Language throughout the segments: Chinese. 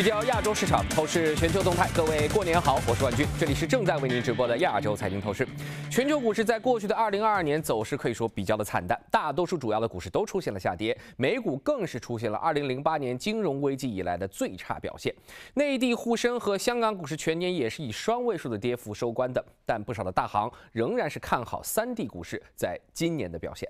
聚焦亚洲市场，透视全球动态。各位过年好，我是冠军，这里是正在为您直播的亚洲财经透视。全球股市在过去的二零二二年走势可以说比较的惨淡，大多数主要的股市都出现了下跌，美股更是出现了二零零八年金融危机以来的最差表现。内地沪深和香港股市全年也是以双位数的跌幅收官的，但不少的大行仍然是看好三地股市在今年的表现。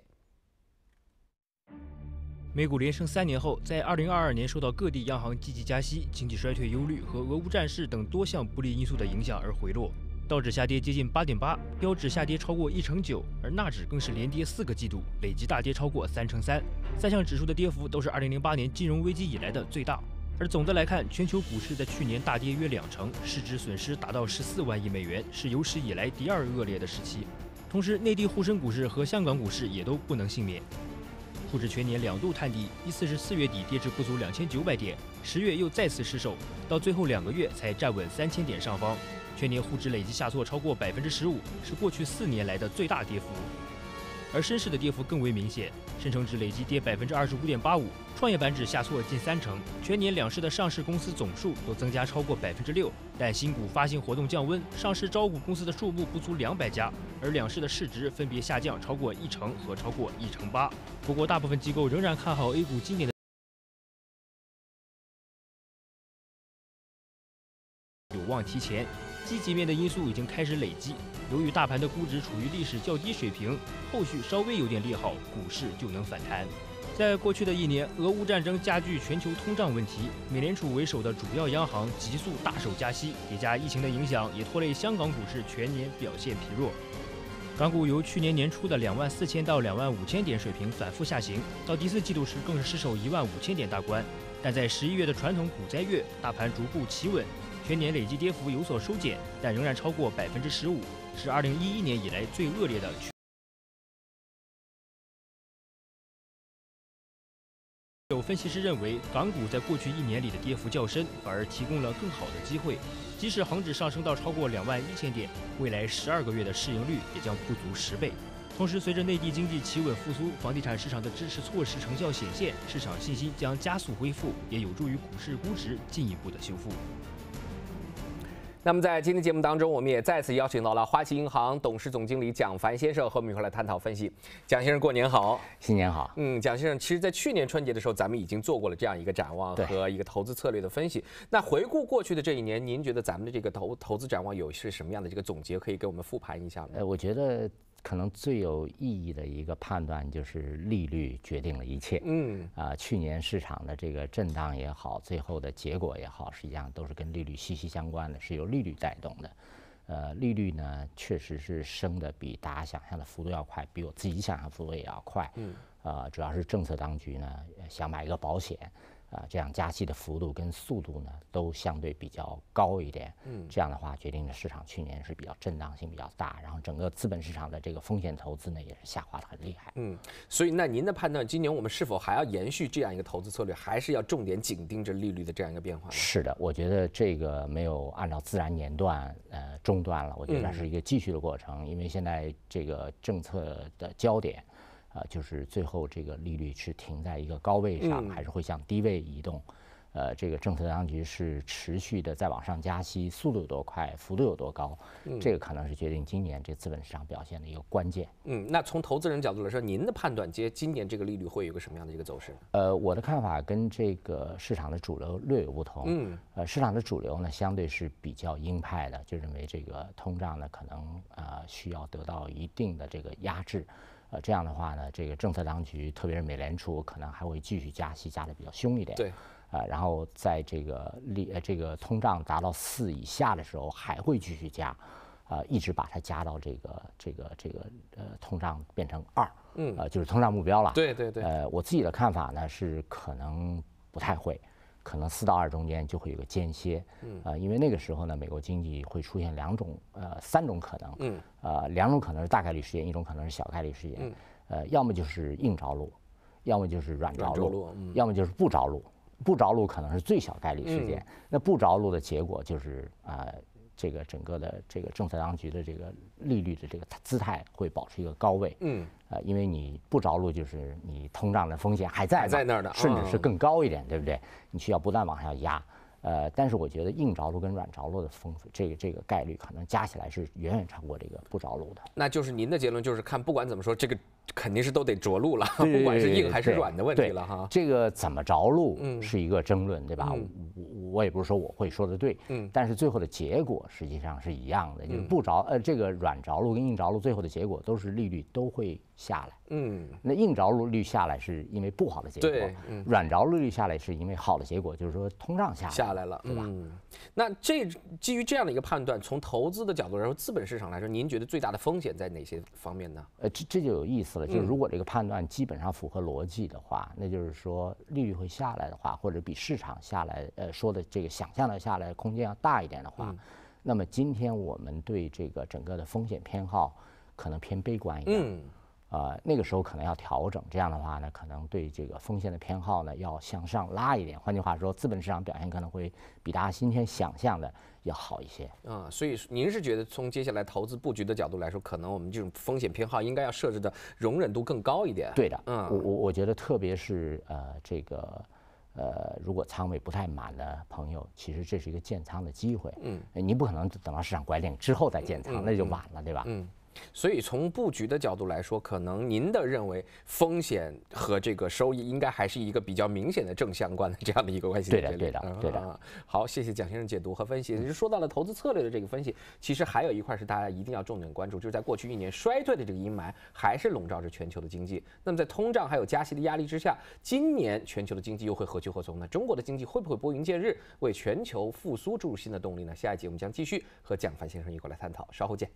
美股连升三年后，在2022年受到各地央行积极加息、经济衰退忧虑和俄乌战事等多项不利因素的影响而回落，道指下跌接近8.8，标指下跌超过一成九，而纳指更是连跌四个季度，累计大跌超过三成三。三项指数的跌幅都是2008年金融危机以来的最大。而总的来看，全球股市在去年大跌约两成，市值损失达到14万亿美元，是有史以来第二恶劣的时期。同时，内地沪深股市和香港股市也都不能幸免。沪指全年两度探底，一次是四月底跌至不足两千九百点，十月又再次失守，到最后两个月才站稳三千点上方。全年沪指累计下挫超过百分之十五，是过去四年来的最大跌幅。而深市的跌幅更为明显。深成指累计跌百分之二十五点八五，创业板指下挫近三成。全年两市的上市公司总数都增加超过百分之六，但新股发行活动降温，上市招股公司的数目不足两百家，而两市的市值分别下降超过一成和超过一成八。不过，大部分机构仍然看好 A 股今年有望提前。积极面的因素已经开始累积，由于大盘的估值处于历史较低水平，后续稍微有点利好，股市就能反弹。在过去的一年，俄乌战争加剧全球通胀问题，美联储为首的主要央行急速大手加息，叠加疫情的影响，也拖累香港股市全年表现疲弱。港股由去年年初的两万四千到两万五千点水平反复下行，到第四季度时更是失守一万五千点大关。但在十一月的传统股灾月，大盘逐步企稳。全年累计跌幅有所收减，但仍然超过百分之十五，是二零一一年以来最恶劣的。有分析师认为，港股在过去一年里的跌幅较深，反而提供了更好的机会。即使恒指上升到超过两万一千点，未来十二个月的市盈率也将不足十倍。同时，随着内地经济企稳复苏，房地产市场的支持措施成效显现，市场信心将加速恢复，也有助于股市估值进一步的修复。那么在今天节目当中，我们也再次邀请到了花旗银行董事总经理蒋凡先生和我们一块来探讨分析。蒋先生，过年好，新年好。嗯，蒋先生，其实在去年春节的时候，咱们已经做过了这样一个展望和一个投资策略的分析。那回顾过去的这一年，您觉得咱们的这个投投资展望有是什么样的这个总结，可以给我们复盘一下吗？呃，我觉得。可能最有意义的一个判断就是利率决定了一切。嗯啊，去年市场的这个震荡也好，最后的结果也好，实际上都是跟利率息息相关的，是由利率带动的。呃，利率呢，确实是升的比大家想象的幅度要快，比我自己想象幅度也要快。嗯啊，主要是政策当局呢想买一个保险。啊，这样加息的幅度跟速度呢，都相对比较高一点。嗯，这样的话决定了市场去年是比较震荡性比较大，然后整个资本市场的这个风险投资呢也是下滑的很厉害。嗯，所以那您的判断，今年我们是否还要延续这样一个投资策略，还是要重点紧盯着利率的这样一个变化？是的，我觉得这个没有按照自然年段呃中断了，我觉得它是一个继续的过程，因为现在这个政策的焦点。呃，就是最后这个利率是停在一个高位上，还是会向低位移动？呃，这个政策当局是持续的在往上加息，速度有多快，幅度有多高？这个可能是决定今年这资本市场表现的一个关键。嗯，那从投资人角度来说，您的判断，接今年这个利率会有个什么样的一个走势？呃，我的看法跟这个市场的主流略有不同。嗯，呃，市场的主流呢，相对是比较鹰派的，就认为这个通胀呢，可能呃需要得到一定的这个压制。呃，这样的话呢，这个政策当局，特别是美联储，可能还会继续加息，加的比较凶一点。对。啊，然后在这个利呃这个通胀达到四以下的时候，还会继续加，啊，一直把它加到这个这个这个呃通胀变成二，嗯，啊就是通胀目标了。对对对。呃，我自己的看法呢是可能不太会。可能四到二中间就会有个间歇，呃，因为那个时候呢，美国经济会出现两种呃三种可能，呃，两种可能是大概率事件，一种可能是小概率事件，呃，要么就是硬着陆，要么就是软着陆，要么就是不着陆，不着陆可能是最小概率事件，那不着陆的结果就是啊。这个整个的这个政策当局的这个利率的这个姿态会保持一个高位，嗯，呃，因为你不着陆，就是你通胀的风险还在在那儿呢，甚至是更高一点，对不对？你需要不断往下压。呃，但是我觉得硬着陆跟软着陆的风，这个这个概率可能加起来是远远超过这个不着陆的。那就是您的结论就是看不管怎么说，这个肯定是都得着陆了，不管是硬还是软的问题了哈。这个怎么着陆是一个争论，对吧？我我也不是说我会说的对，嗯，但是最后的结果实际上是一样的，就是不着呃这个软着陆跟硬着陆最后的结果都是利率都会。下来，嗯，那硬着陆率下来是因为不好的结果，嗯，软着陆率下来是因为好的结果，就是说通胀下来，下来了，对吧？嗯，那这基于这样的一个判断，从投资的角度来说，资本市场来说，您觉得最大的风险在哪些方面呢？呃，这这就有意思了，就是如果这个判断基本上符合逻辑的话，那就是说利率会下来的话，或者比市场下来，呃，说的这个想象的下来空间要大一点的话，那么今天我们对这个整个的风险偏好可能偏悲观一点，呃，那个时候可能要调整，这样的话呢，可能对这个风险的偏好呢要向上拉一点。换句话说，资本市场表现可能会比大家今天想象的要好一些。啊，所以您是觉得从接下来投资布局的角度来说，可能我们这种风险偏好应该要设置的容忍度更高一点？对的，嗯，我我我觉得特别是呃这个呃如果仓位不太满的朋友，其实这是一个建仓的机会。嗯，您不可能等到市场拐点之后再建仓，那就晚了，对吧？嗯。所以从布局的角度来说，可能您的认为风险和这个收益应该还是一个比较明显的正相关的这样的一个关系。对的，对的，对的。好，谢谢蒋先生解读和分析。说到了投资策略的这个分析，其实还有一块是大家一定要重点关注，就是在过去一年衰退的这个阴霾还是笼罩着全球的经济。那么在通胀还有加息的压力之下，今年全球的经济又会何去何从呢？中国的经济会不会拨云见日，为全球复苏注入新的动力呢？下一节我们将继续和蒋凡先生一块来探讨。稍后见。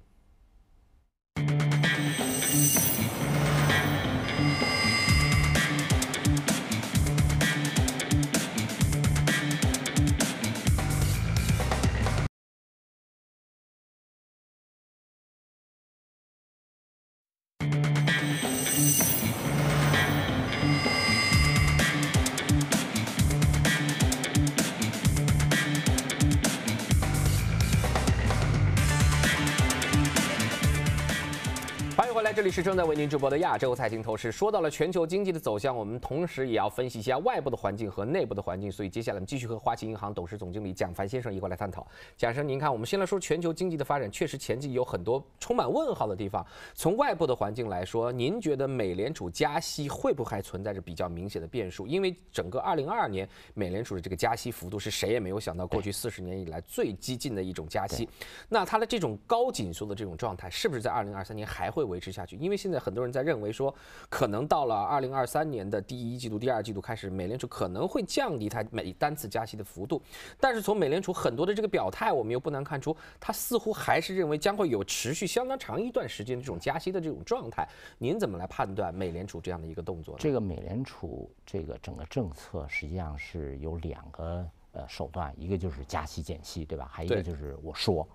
正在为您直播的亚洲财经透视，说到了全球经济的走向，我们同时也要分析一下外部的环境和内部的环境。所以接下来我们继续和花旗银行董事总经理蒋凡先生一块来探讨。蒋生，您看，我们先来说全球经济的发展，确实前景有很多充满问号的地方。从外部的环境来说，您觉得美联储加息会不会还存在着比较明显的变数？因为整个2022年，美联储的这个加息幅度是谁也没有想到，过去四十年以来最激进的一种加息。那它的这种高紧缩的这种状态，是不是在2023年还会维持下去？因为因为现在很多人在认为说，可能到了二零二三年的第一季度、第二季度开始，美联储可能会降低它每单次加息的幅度。但是从美联储很多的这个表态，我们又不难看出，它似乎还是认为将会有持续相当长一段时间这种加息的这种状态。您怎么来判断美联储这样的一个动作？这个美联储这个整个政策实际上是有两个呃手段，一个就是加息减息，对吧？还一个就是我说。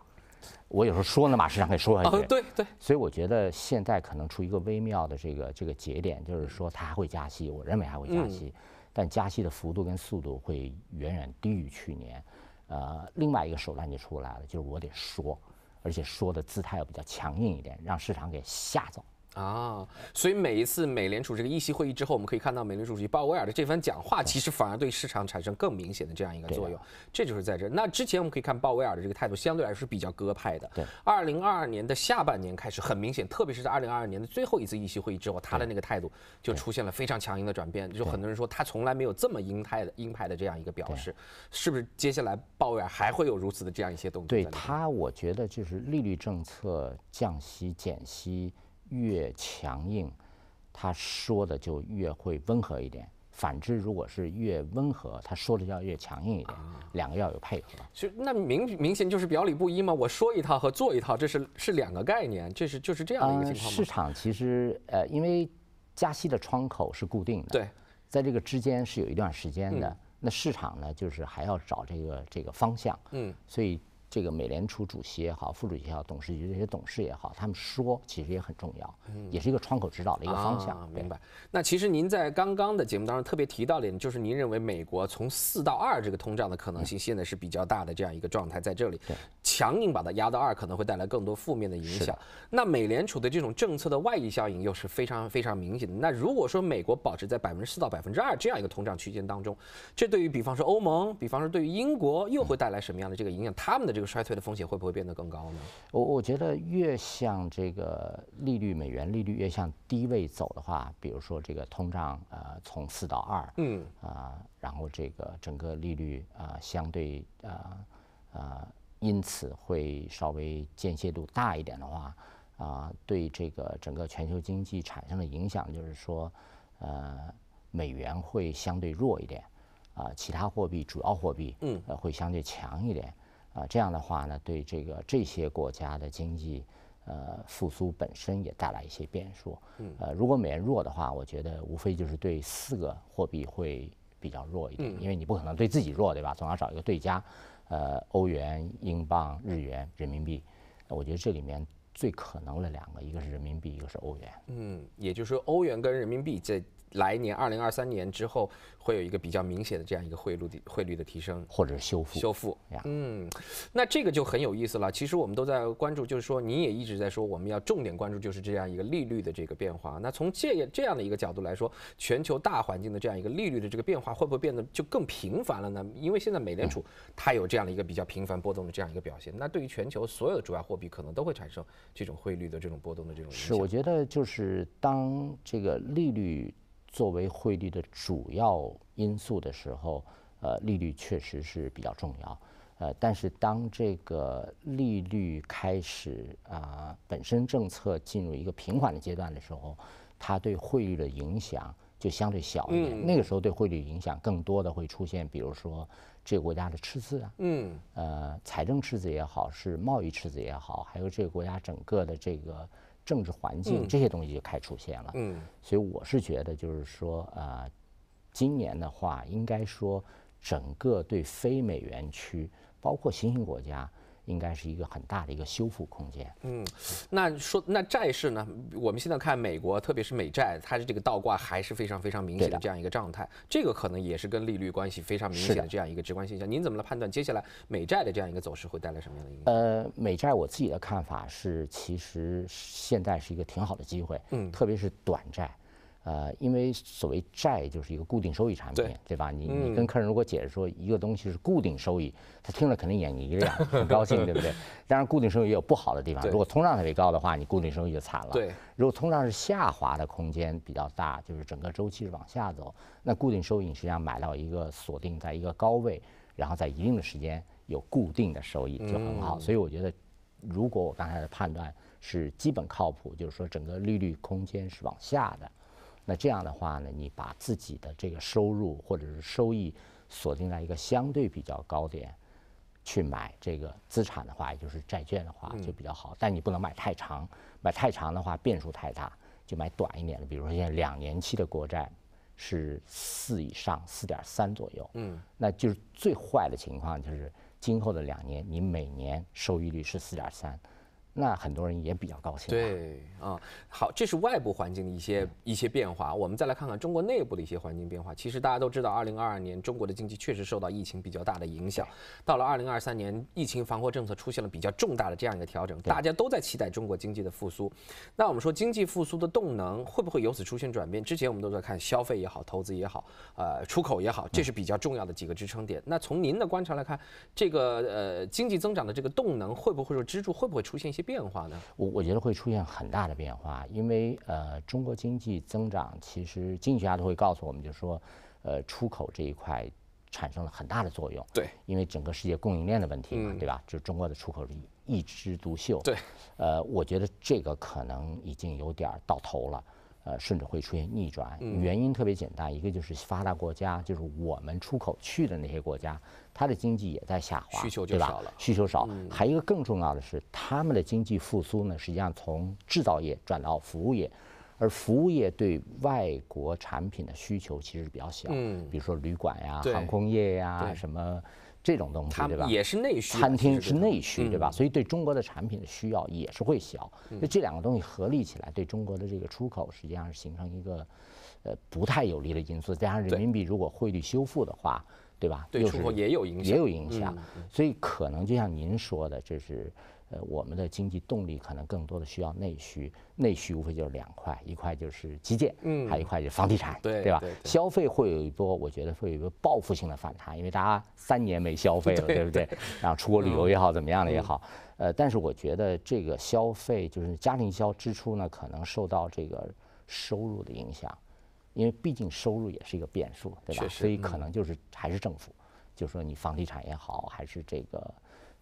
我有时候说能把市场给说下去，对对。所以我觉得现在可能出一个微妙的这个这个节点，就是说它还会加息，我认为还会加息，但加息的幅度跟速度会远远低于去年。呃，另外一个手段就出来了，就是我得说，而且说的姿态要比较强硬一点，让市场给吓走。啊，所以每一次美联储这个议息会议之后，我们可以看到美联储主席鲍威尔的这番讲话，其实反而对市场产生更明显的这样一个作用。这就是在这儿。那之前我们可以看鲍威尔的这个态度相对来说是比较鸽派的。对。二零二二年的下半年开始，很明显，特别是在二零二二年的最后一次议息会议之后，他的那个态度就出现了非常强硬的转变。就很多人说他从来没有这么鹰派的鹰派的这样一个表示。是不是接下来鲍威尔还会有如此的这样一些动作？对他，我觉得就是利率政策降息、减息。越强硬，他说的就越会温和一点；反之，如果是越温和，他说的要越强硬一点。两个要有配合。就那明明显就是表里不一嘛！我说一套和做一套，这是是两个概念，这是就是这样的一个情况市场其实呃，因为加息的窗口是固定的，对，在这个之间是有一段时间的。那市场呢，就是还要找这个这个方向。嗯，所以。这个美联储主席也好，副主席也好，董事局这些董事也好，他们说其实也很重要，嗯，也是一个窗口指导的一个方向。明白。那其实您在刚刚的节目当中特别提到的，就是您认为美国从四到二这个通胀的可能性现在是比较大的这样一个状态在这里，强硬把它压到二可能会带来更多负面的影响。那美联储的这种政策的外溢效应又是非常非常明显的。那如果说美国保持在百分之四到百分之二这样一个通胀区间当中，这对于比方说欧盟，比方说对于英国又会带来什么样的这个影响？他们的这个。衰退的风险会不会变得更高呢？我我觉得，越向这个利率、美元利率越向低位走的话，比如说这个通胀，呃，从四到二，嗯，啊，然后这个整个利率，呃，相对，呃，呃，因此会稍微间歇度大一点的话，啊，对这个整个全球经济产生的影响，就是说，呃，美元会相对弱一点，啊，其他货币，主要货币，嗯，会相对强一点。啊，这样的话呢，对这个这些国家的经济，呃，复苏本身也带来一些变数。嗯，呃，如果美元弱的话，我觉得无非就是对四个货币会比较弱一点，因为你不可能对自己弱，对吧？总要找一个对家。呃，欧元、英镑、日元、人民币，我觉得这里面最可能的两个，一个是人民币，一个是欧元。嗯，也就是说，欧元跟人民币这。来年二零二三年之后，会有一个比较明显的这样一个汇率的汇率的提升，或者是修复修复。嗯，那这个就很有意思了。其实我们都在关注，就是说，你也一直在说，我们要重点关注就是这样一个利率的这个变化。那从这这样的一个角度来说，全球大环境的这样一个利率的这个变化，会不会变得就更频繁了呢？因为现在美联储它有这样的一个比较频繁波动的这样一个表现，那对于全球所有的主要货币，可能都会产生这种汇率的这种波动的这种影响。是，我觉得就是当这个利率。作为汇率的主要因素的时候，呃，利率确实是比较重要，呃，但是当这个利率开始啊，本身政策进入一个平缓的阶段的时候，它对汇率的影响就相对小一点。那个时候对汇率影响更多的会出现，比如说这个国家的赤字啊，嗯，呃，财政赤字也好，是贸易赤字也好，还有这个国家整个的这个。政治环境这些东西就开始出现了，所以我是觉得，就是说，呃，今年的话，应该说，整个对非美元区，包括新兴国家。应该是一个很大的一个修复空间。嗯，那说那债市呢？我们现在看美国，特别是美债，它的这个倒挂还是非常非常明显的这样一个状态。这个可能也是跟利率关系非常明显的这样一个直观现象。您怎么来判断接下来美债的这样一个走势会带来什么样的影响？呃，美债我自己的看法是，其实现在是一个挺好的机会，嗯，特别是短债。呃，因为所谓债就是一个固定收益产品，对吧？你你跟客人如果解释说一个东西是固定收益，他听了肯定眼睛一亮，很高兴，对不对？当然，固定收益也有不好的地方，如果通胀特别高的话，你固定收益就惨了。对，如果通胀是下滑的空间比较大，就是整个周期是往下走，那固定收益实际上买到一个锁定在一个高位，然后在一定的时间有固定的收益就很好。所以我觉得，如果我刚才的判断是基本靠谱，就是说整个利率空间是往下的。那这样的话呢，你把自己的这个收入或者是收益锁定在一个相对比较高点，去买这个资产的话，也就是债券的话就比较好。但你不能买太长，买太长的话变数太大，就买短一点的，比如说现在两年期的国债是四以上，四点三左右。嗯，那就是最坏的情况就是今后的两年，你每年收益率是四点三。那很多人也比较高兴。对，啊，好，这是外部环境的一些一些变化。我们再来看看中国内部的一些环境变化。其实大家都知道，二零二二年中国的经济确实受到疫情比较大的影响。到了二零二三年，疫情防控政策出现了比较重大的这样一个调整。大家都在期待中国经济的复苏。那我们说经济复苏的动能会不会由此出现转变？之前我们都在看消费也好，投资也好，呃，出口也好，这是比较重要的几个支撑点。那从您的观察来看，这个呃经济增长的这个动能会不会说支柱会不会出现一些？变化呢？我我觉得会出现很大的变化，因为呃，中国经济增长其实经济学家都会告诉我们，就是说，呃，出口这一块产生了很大的作用。对，因为整个世界供应链的问题嘛，对吧？就是中国的出口一枝独秀。对，呃，我觉得这个可能已经有点到头了。呃，甚至会出现逆转，原因特别简单，一个就是发达国家，就是我们出口去的那些国家，它的经济也在下滑，需求就少了，需求少。还有一个更重要的是，他们的经济复苏呢，实际上从制造业转到服务业。而服务业对外国产品的需求其实比较小，嗯，比如说旅馆呀、航空业呀、什么这种东西，对吧？也是内需，餐厅是内需，对吧？所以对中国的产品的需要也是会小。那这两个东西合力起来，对中国的这个出口实际上是形成一个呃不太有利的因素。加上人民币如果汇率修复的话，对吧？对出口也有影响，也有影响。所以可能就像您说的，这是。呃，我们的经济动力可能更多的需要内需，内需无非就是两块，一块就是基建，嗯，还一块就是房地产，对对吧？消费会有一波，我觉得会有一个报复性的反弹，因为大家三年没消费了，对不对？然后出国旅游也好，怎么样的也好，呃，但是我觉得这个消费就是家庭消支出呢，可能受到这个收入的影响，因为毕竟收入也是一个变数，对吧？所以可能就是还是政府，就说你房地产也好，还是这个。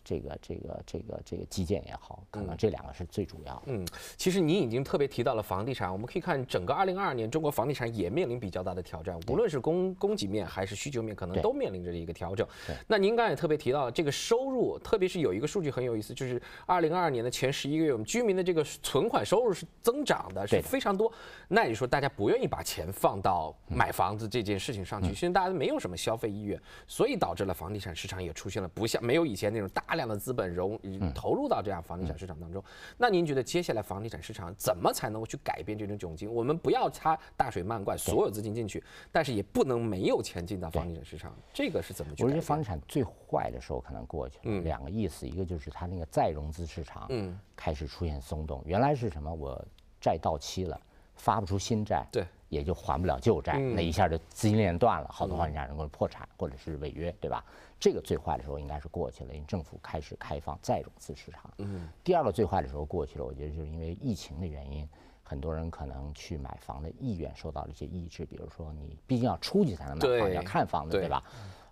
这个这个这个这个基建也好，可能这两个是最主要。嗯，其实您已经特别提到了房地产，我们可以看整个二零二二年，中国房地产也面临比较大的挑战，无论是供供给面还是需求面，可能都面临着一个调整。对。那您刚才也特别提到了这个收入，特别是有一个数据很有意思，就是二零二二年的前十一个月，我们居民的这个存款收入是增长的，是非常多。那你说大家不愿意把钱放到买房子这件事情上去，其实大家没有什么消费意愿，所以导致了房地产市场也出现了不像没有以前那种大。大量的资本融投入到这样房地产市场当中，那您觉得接下来房地产市场怎么才能够去改变这种窘境？我们不要它大水漫灌，所有资金进去，但是也不能没有钱进到房地产市场，这个是怎么我觉得房地产最坏的时候可能过去了，两个意思，一个就是它那个再融资市场开始出现松动，原来是什么？我债到期了，发不出新债。对。也就还不了旧债，那一下就资金链断了，好多房地产能够破产或者是违约，对吧？这个最坏的时候应该是过去了，因为政府开始开放再融资市场。嗯，第二个最坏的时候过去了，我觉得就是因为疫情的原因，很多人可能去买房的意愿受到了一些抑制，比如说你毕竟要出去才能买房，要看房子，对吧？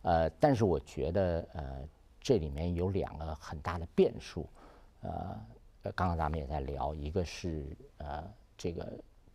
呃，但是我觉得呃，这里面有两个很大的变数，呃，刚刚咱们也在聊，一个是呃这个。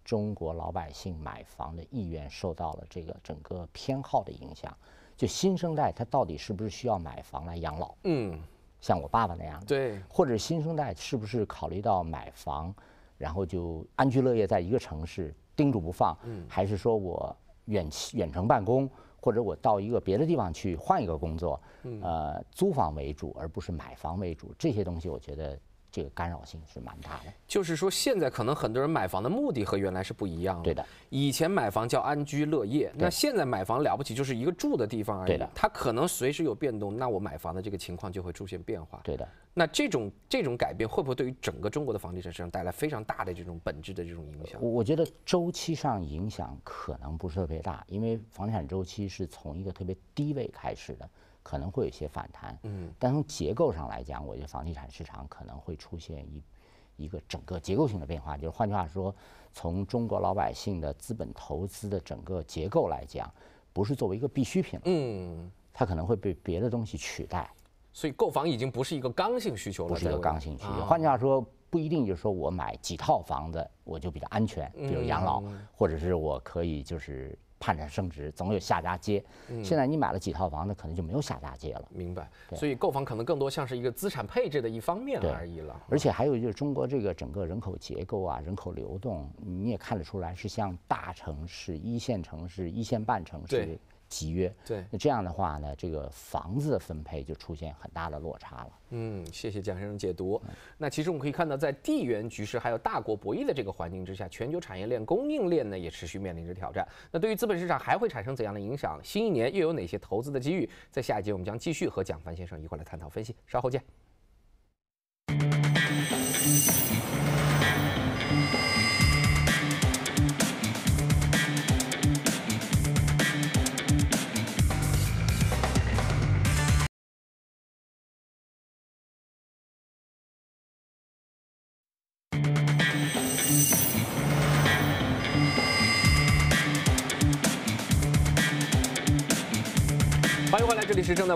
中国老百姓买房的意愿受到了这个整个偏好的影响。就新生代他到底是不是需要买房来养老？嗯，像我爸爸那样的。对。或者新生代是不是考虑到买房，然后就安居乐业在一个城市盯住不放？嗯。还是说我远远程办公，或者我到一个别的地方去换一个工作？嗯。呃，租房为主而不是买房为主，这些东西我觉得。这个干扰性是蛮大的，就是说现在可能很多人买房的目的和原来是不一样了。对的，以前买房叫安居乐业，那现在买房了不起就是一个住的地方而已。对的，它可能随时有变动，那我买房的这个情况就会出现变化。对的，那这种这种改变会不会对于整个中国的房地产市场带来非常大的这种本质的这种影响？我我觉得周期上影响可能不是特别大，因为房地产周期是从一个特别低位开始的。可能会有一些反弹，嗯，但从结构上来讲，我觉得房地产市场可能会出现一一个整个结构性的变化，就是换句话说，从中国老百姓的资本投资的整个结构来讲，不是作为一个必需品，嗯，它可能会被别的东西取代，所以购房已经不是一个刚性需求了，不是一个刚性需求。换句话说，不一定就是说我买几套房子我就比较安全，比如养老，或者是我可以就是。盼着升值，总有下家接。现在你买了几套房，那可能就没有下家接了。明白，所以购房可能更多像是一个资产配置的一方面而已了。而且还有就是，中国这个整个人口结构啊，人口流动，你也看得出来是像大城市、一线城市、一线半城市。集约，对，那这样的话呢，这个房子的分配就出现很大的落差了。嗯，谢谢蒋先生解读。那其实我们可以看到，在地缘局势还有大国博弈的这个环境之下，全球产业链供应链呢也持续面临着挑战。那对于资本市场还会产生怎样的影响？新一年又有哪些投资的机遇？在下一节我们将继续和蒋凡先生一块来探讨分析。稍后见。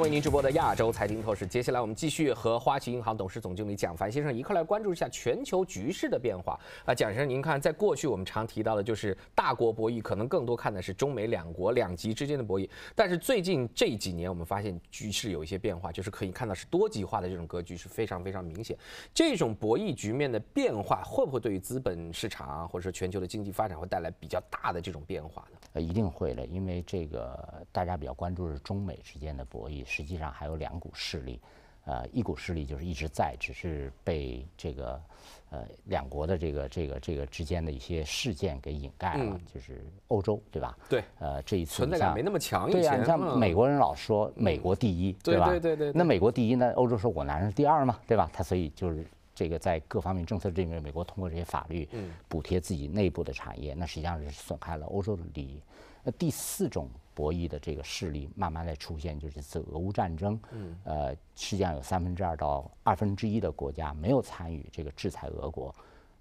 为您直播的亚洲财经透视，接下来我们继续和花旗银行董事总经理蒋凡先生一块来关注一下全球局势的变化。啊，蒋先生，您看，在过去我们常提到的就是大国博弈，可能更多看的是中美两国两极之间的博弈。但是最近这几年，我们发现局势有一些变化，就是可以看到是多极化的这种格局是非常非常明显。这种博弈局面的变化，会不会对于资本市场或者说全球的经济发展会带来比较大的这种变化呢？呃，一定会的，因为这个大家比较关注是中美之间的博弈。实际上还有两股势力，呃，一股势力就是一直在，只是被这个呃两国的这个这个这个之间的一些事件给掩盖了，就是欧洲，对吧？对。呃，这一次存在感没那么强烈。前。对啊，像美国人老说美国第一，对吧？对对对。那美国第一呢？欧洲说我拿是第二嘛，对吧？他所以就是这个在各方面政策这面，美国通过这些法律，嗯，补贴自己内部的产业，那实际上是损害了欧洲的利益。那第四种博弈的这个势力慢慢在出现，就是这次俄乌战争，呃，实际上有三分之二到二分之一的国家没有参与这个制裁俄国，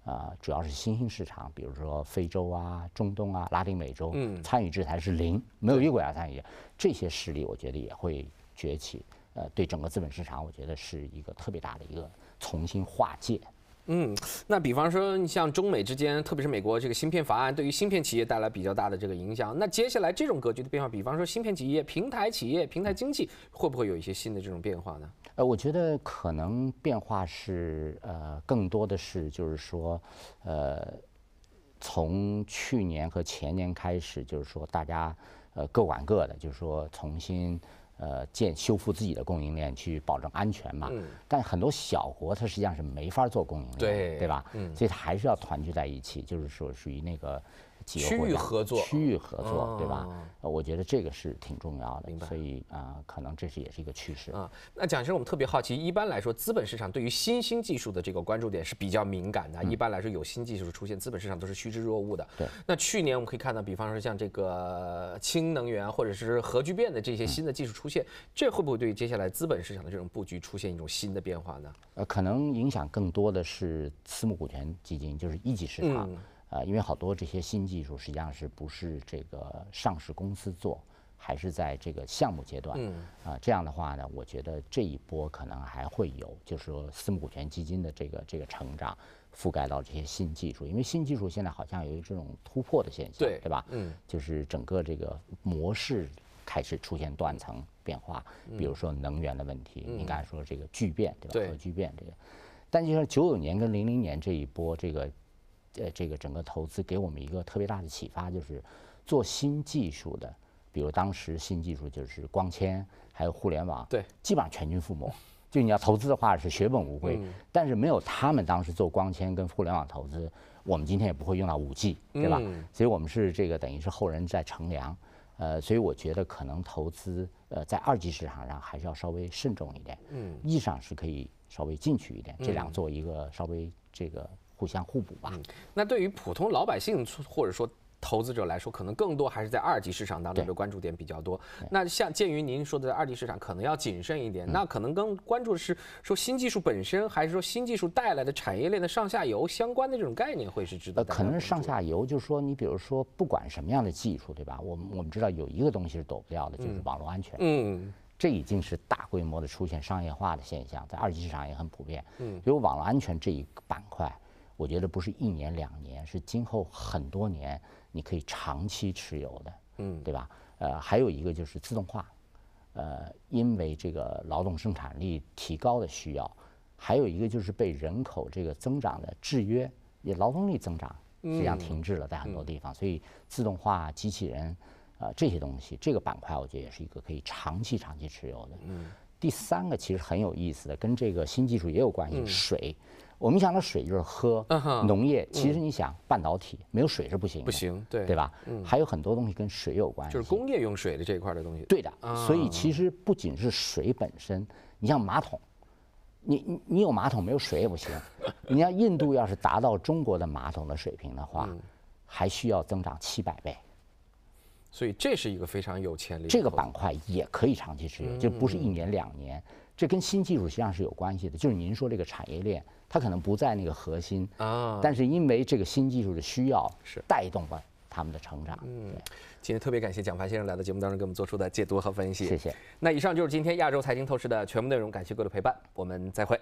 啊，主要是新兴市场，比如说非洲啊、中东啊、拉丁美洲，参与制裁是零，没有一个国家参与，这些势力我觉得也会崛起，呃，对整个资本市场，我觉得是一个特别大的一个重新划界。嗯，那比方说，你像中美之间，特别是美国这个芯片法案，对于芯片企业带来比较大的这个影响。那接下来这种格局的变化，比方说芯片企业、平台企业、平台经济，会不会有一些新的这种变化呢？呃，我觉得可能变化是呃，更多的是就是说，呃，从去年和前年开始，就是说大家呃各管各的，就是说重新。呃，建修复自己的供应链，去保证安全嘛。嗯。但很多小国，它实际上是没法做供应链，对对吧？嗯。所以它还是要团聚在一起，就是说属于那个。区域合作，区域合作，对吧？我觉得这个是挺重要的，所以啊，可能这是也是一个趋势。啊，那先生，我们特别好奇，一般来说，资本市场对于新兴技术的这个关注点是比较敏感的。一般来说，有新技术出现，资本市场都是趋之若鹜的。对。那去年我们可以看到，比方说像这个氢能源或者是核聚变的这些新的技术出现，这会不会对接下来资本市场的这种布局出现一种新的变化呢？呃，可能影响更多的是私募股权基金，就是一级市场。啊，因为好多这些新技术实际上是不是这个上市公司做，还是在这个项目阶段？嗯，啊，这样的话呢，我觉得这一波可能还会有，就是说私募股权基金的这个这个成长覆盖到这些新技术，因为新技术现在好像有这种突破的现象，对，对吧？嗯，就是整个这个模式开始出现断层变化，比如说能源的问题，你刚才说这个聚变，对吧？核聚变这个，但就像九九年跟零零年这一波这个。呃，这个整个投资给我们一个特别大的启发，就是做新技术的，比如当时新技术就是光纤，还有互联网，对，基本上全军覆没。就你要投资的话是血本无归，但是没有他们当时做光纤跟互联网投资，我们今天也不会用到 5G，对吧？所以我们是这个等于是后人在乘凉。呃，所以我觉得可能投资，呃，在二级市场上还是要稍微慎重一点。嗯，意义上是可以稍微进取一点，这两个做一个稍微这个。互相互补吧。那对于普通老百姓或者说投资者来说，可能更多还是在二级市场当中的关注点比较多。那像鉴于您说的二级市场可能要谨慎一点，那可能更关注的是说新技术本身，还是说新技术带来的产业链的上下游相关的这种概念会是值得？的。可能是上下游，就是说你比如说不管什么样的技术，对吧？我们我们知道有一个东西是躲不掉的，就是网络安全。嗯，这已经是大规模的出现商业化的现象，在二级市场也很普遍。嗯，比如网络安全这一板块。我觉得不是一年两年，是今后很多年，你可以长期持有的，嗯，对吧？呃，还有一个就是自动化，呃，因为这个劳动生产力提高的需要，还有一个就是被人口这个增长的制约，也劳动力增长实际上停滞了，在很多地方，所以自动化、机器人，呃，这些东西，这个板块我觉得也是一个可以长期长期持有的。嗯，第三个其实很有意思的，跟这个新技术也有关系，水。我们想到水就是喝，农业其实你想半导体没有水是不行，不行，对对吧？还有很多东西跟水有关就是工业用水的这一块的东西。对的，所以其实不仅是水本身，你像马桶，你你你有马桶没有水也不行。你像 印度要是达到中国的马桶的水平的话，还需要增长七百倍。所以这是一个非常有潜力，这个板块也可以长期持有，就不是一年两年。这跟新技术实际上是有关系的，就是您说这个产业链。它可能不在那个核心啊，但是因为这个新技术的需要，是带动了他们的成长。嗯，今天特别感谢蒋凡先生来到节目当中给我们做出的解读和分析。谢谢。那以上就是今天亚洲财经透视的全部内容，感谢各位的陪伴，我们再会。